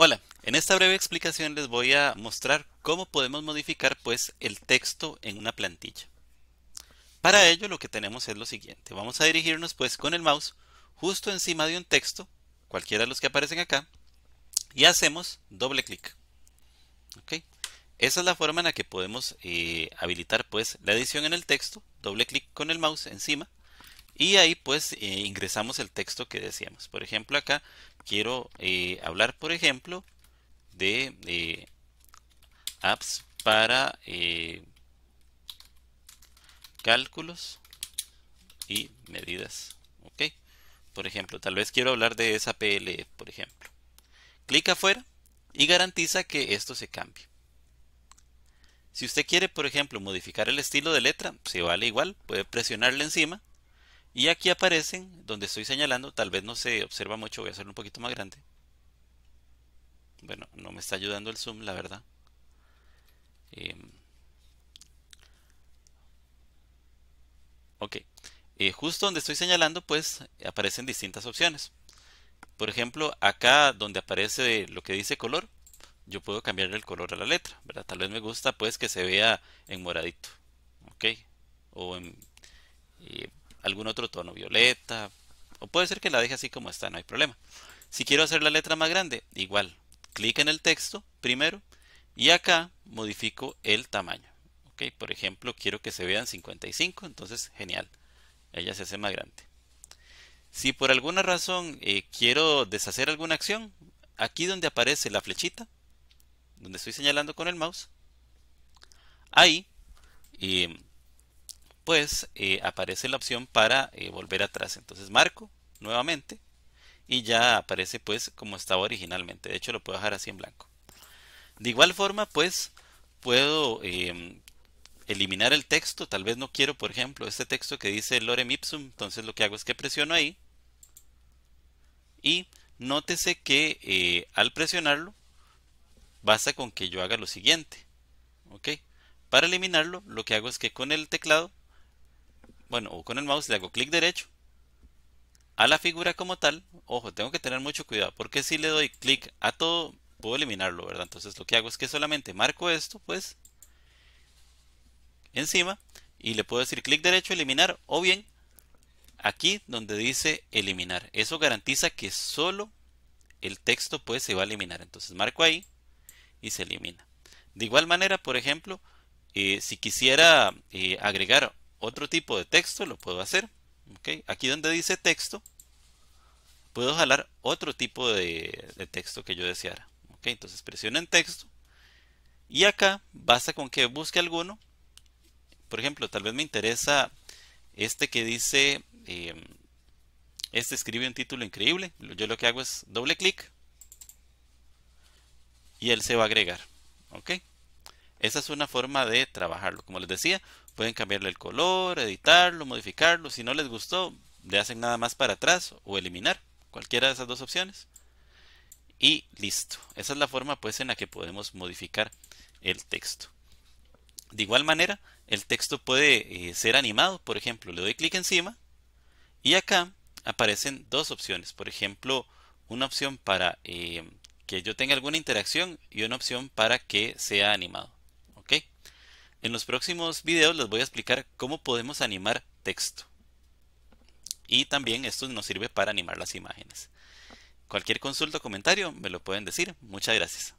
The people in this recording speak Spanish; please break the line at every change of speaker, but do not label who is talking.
Hola, en esta breve explicación les voy a mostrar cómo podemos modificar pues el texto en una plantilla. Para ello lo que tenemos es lo siguiente, vamos a dirigirnos pues con el mouse justo encima de un texto, cualquiera de los que aparecen acá, y hacemos doble clic. Esa es la forma en la que podemos eh, habilitar pues la edición en el texto, doble clic con el mouse encima, y ahí pues eh, ingresamos el texto que decíamos. Por ejemplo acá quiero eh, hablar por ejemplo de eh, apps para cálculos y medidas. Ok. Por ejemplo, tal vez quiero hablar de esa e, por ejemplo. Clic afuera y garantiza que esto se cambie. Si usted quiere, por ejemplo, modificar el estilo de letra, se vale igual, puede presionarle encima y aquí aparecen, donde estoy señalando, tal vez no se observa mucho, voy a hacerlo un poquito más grande. Bueno, no me está ayudando el zoom, la verdad. Em, ok, eh, justo donde estoy señalando, pues aparecen distintas opciones. Por ejemplo, acá donde aparece lo que dice color, yo puedo cambiar el color a la letra, ¿verdad? Tal vez me gusta pues que se vea en moradito, ¿ok? O en eh, algún otro tono, violeta, o puede ser que la deje así como está, no hay problema. Si quiero hacer la letra más grande, igual, clic en el texto primero y acá modifico el tamaño. ¿ok? Por ejemplo, quiero que se vean 55, entonces genial, ella se hace más grande. Si por alguna razón eh, quiero deshacer alguna acción, aquí donde aparece la flechita, donde estoy señalando con el mouse, ahí eh, pues aparece la opción para eh, volver atrás. Entonces marco nuevamente y ya aparece pues como estaba originalmente. De hecho lo puedo dejar así en blanco. De igual forma pues puedo em, eliminar el texto. Tal vez no quiero por ejemplo este texto que dice lorem ipsum. Entonces lo que hago es que presiono ahí. Y nótese que eh, al presionarlo basta con que yo haga lo siguiente. ¿ok? Para eliminarlo, lo que hago es que con el teclado bueno, o con el mouse le hago clic derecho a la figura como tal. Ojo, tengo que tener mucho cuidado porque si le doy clic a todo, puedo eliminarlo, ¿verdad? Entonces lo que hago es que solamente marco esto, pues, encima y le puedo decir clic derecho, eliminar o bien aquí donde dice eliminar. Eso garantiza que solo el texto pues se va a eliminar. Entonces marco ahí y se elimina. De igual manera, por ejemplo, eh, si quisiera eh, agregar otro tipo de texto lo puedo hacer. Aquí donde dice texto, puedo jalar otro tipo de, texto que yo deseara. Entonces presiono en texto y acá basta con que busque alguno. Por ejemplo, tal vez me interesa este que dice, em, este escribe un título increíble. Yo lo que hago es doble clic y él se va a agregar. Esa es una forma de trabajarlo. Como les decía, pueden cambiarle el color, editarlo, modificarlo. Si no les gustó, le hacen nada más para atrás o eliminar cualquiera de esas dos opciones. Y listo. Esa es la forma pues en la que podemos modificar el texto. De igual manera, el texto puede eh, ser animado. Por ejemplo, le doy clic encima y acá aparecen dos opciones. Por ejemplo, una opción para eh, que yo tenga alguna interacción y una opción para que sea animado. En los próximos videos les voy a explicar cómo podemos animar texto. Y también esto nos sirve para animar las imágenes. Cualquier consulta o comentario me lo pueden decir. Muchas gracias.